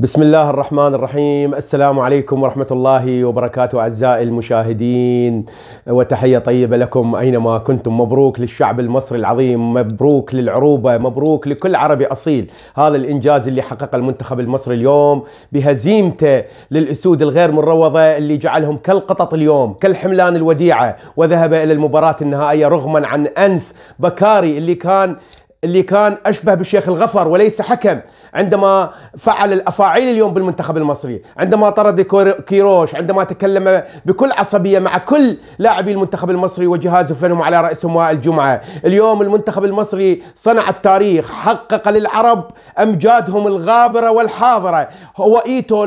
بسم الله الرحمن الرحيم السلام عليكم ورحمة الله وبركاته أعزائي المشاهدين وتحية طيبة لكم أينما كنتم مبروك للشعب المصري العظيم مبروك للعروبة مبروك لكل عربي أصيل هذا الإنجاز اللي حقق المنتخب المصري اليوم بهزيمته للأسود الغير مروضة اللي جعلهم كالقطط اليوم كالحملان الوديعة وذهب إلى المباراة النهائية رغما عن أنف بكاري اللي كان اللي كان أشبه بالشيخ الغفر وليس حكم عندما فعل الأفاعيل اليوم بالمنتخب المصري عندما طرد كيروش عندما تكلم بكل عصبية مع كل لاعبي المنتخب المصري وجهاز فنهم على رأسهم وائل جمعة اليوم المنتخب المصري صنع التاريخ حقق للعرب أمجادهم الغابرة والحاضرة هو إيتو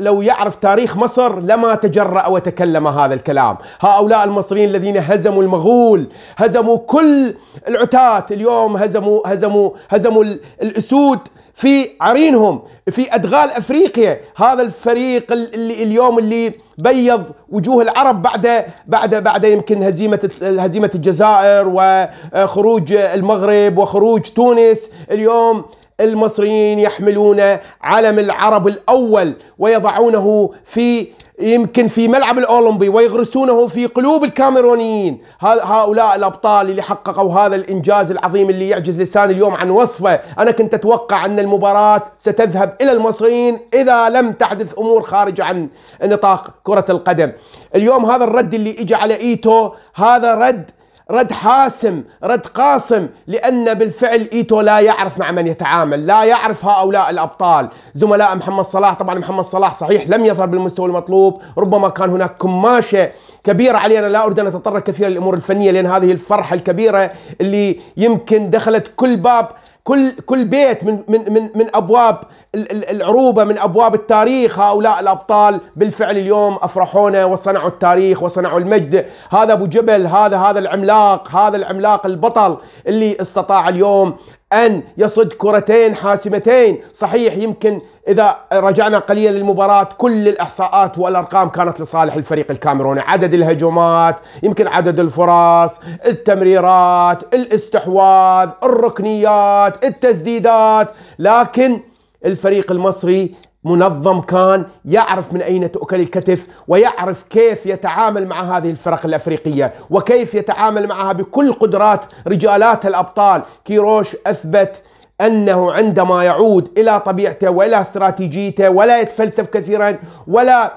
لو يعرف تاريخ مصر لما تجرأ وتكلم هذا الكلام هؤلاء المصريين الذين هزموا المغول هزموا كل العتات، اليوم هزموا هزموا هزموا هزموا الاسود في عرينهم في ادغال افريقيا هذا الفريق اللي اليوم اللي بيض وجوه العرب بعد بعد بعد يمكن هزيمه هزيمه الجزائر وخروج آه، المغرب وخروج تونس اليوم المصريين يحملون علم العرب الاول ويضعونه في يمكن في ملعب الأولمبي ويغرسونه في قلوب الكاميرونيين هؤلاء الأبطال اللي حققوا هذا الإنجاز العظيم اللي يعجز لساني اليوم عن وصفه أنا كنت أتوقع أن المباراة ستذهب إلى المصريين إذا لم تحدث أمور خارجة عن نطاق كرة القدم اليوم هذا الرد اللي إجى على إيتو هذا رد رد حاسم رد قاسم لأن بالفعل إيتو لا يعرف مع من يتعامل لا يعرف هؤلاء الأبطال زملاء محمد صلاح طبعا محمد صلاح صحيح لم يظهر بالمستوى المطلوب ربما كان هناك كماشة كبيرة علينا لا أريد أن أتطرق كثيرا للأمور الفنية لأن هذه الفرحة الكبيرة اللي يمكن دخلت كل باب كل كل بيت من من من من ابواب العروبه من ابواب التاريخ هؤلاء الابطال بالفعل اليوم افرحونا وصنعوا التاريخ وصنعوا المجد هذا ابو جبل هذا هذا العملاق هذا العملاق البطل اللي استطاع اليوم أن يصد كرتين حاسمتين صحيح يمكن إذا رجعنا قليلا للمباراة كل الإحصاءات والأرقام كانت لصالح الفريق الكاميروني عدد الهجمات يمكن عدد الفرص التمريرات الاستحواذ الركنيات التسديدات لكن الفريق المصري منظم كان يعرف من أين تؤكل الكتف ويعرف كيف يتعامل مع هذه الفرق الأفريقية وكيف يتعامل معها بكل قدرات رجالات الأبطال كيروش أثبت أنه عندما يعود إلى طبيعته وإلى استراتيجيته ولا يتفلسف كثيرا ولا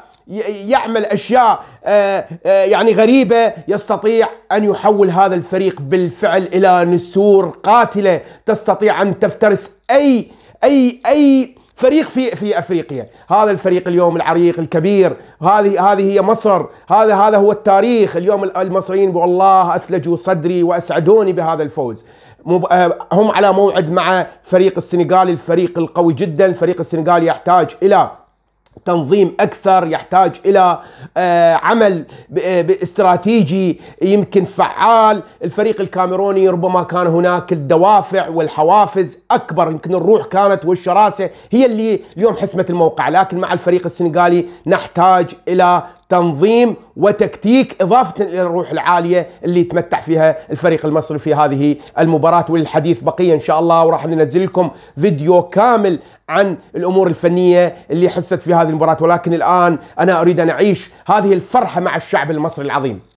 يعمل اشياء آه، آه، يعني غريبه يستطيع ان يحول هذا الفريق بالفعل الى نسور قاتله تستطيع ان تفترس اي اي اي فريق في في افريقيا، هذا الفريق اليوم العريق الكبير، هذه هذه هي مصر، هذا هذا هو التاريخ، اليوم المصريين والله اثلجوا صدري واسعدوني بهذا الفوز. آه، هم على موعد مع فريق السنغال الفريق القوي جدا، الفريق السنغالي يحتاج الى تنظيم اكثر يحتاج الى آه، عمل آه، استراتيجي يمكن فعال الفريق الكاميروني ربما كان هناك الدوافع والحوافز اكبر يمكن الروح كانت والشراسه هي اللي اليوم حسمت الموقع لكن مع الفريق السنغالي نحتاج الى تنظيم وتكتيك إضافة إلى الروح العالية اللي يتمتع فيها الفريق المصري في هذه المباراة والحديث بقية إن شاء الله وراح ننزل لكم فيديو كامل عن الأمور الفنية اللي حثت في هذه المباراة ولكن الآن أنا أريد أن أعيش هذه الفرحة مع الشعب المصري العظيم